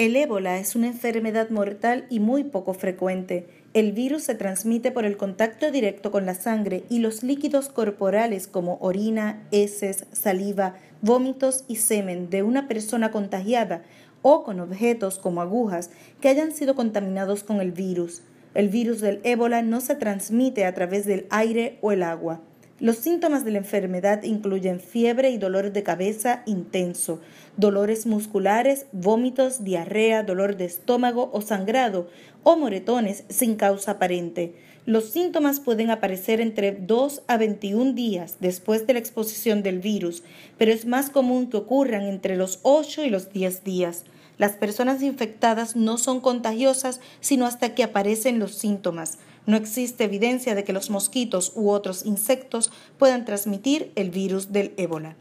El ébola es una enfermedad mortal y muy poco frecuente. El virus se transmite por el contacto directo con la sangre y los líquidos corporales como orina, heces, saliva, vómitos y semen de una persona contagiada o con objetos como agujas que hayan sido contaminados con el virus. El virus del ébola no se transmite a través del aire o el agua. Los síntomas de la enfermedad incluyen fiebre y dolor de cabeza intenso, dolores musculares, vómitos, diarrea, dolor de estómago o sangrado o moretones sin causa aparente. Los síntomas pueden aparecer entre 2 a 21 días después de la exposición del virus, pero es más común que ocurran entre los 8 y los 10 días. Las personas infectadas no son contagiosas sino hasta que aparecen los síntomas. No existe evidencia de que los mosquitos u otros insectos puedan transmitir el virus del ébola.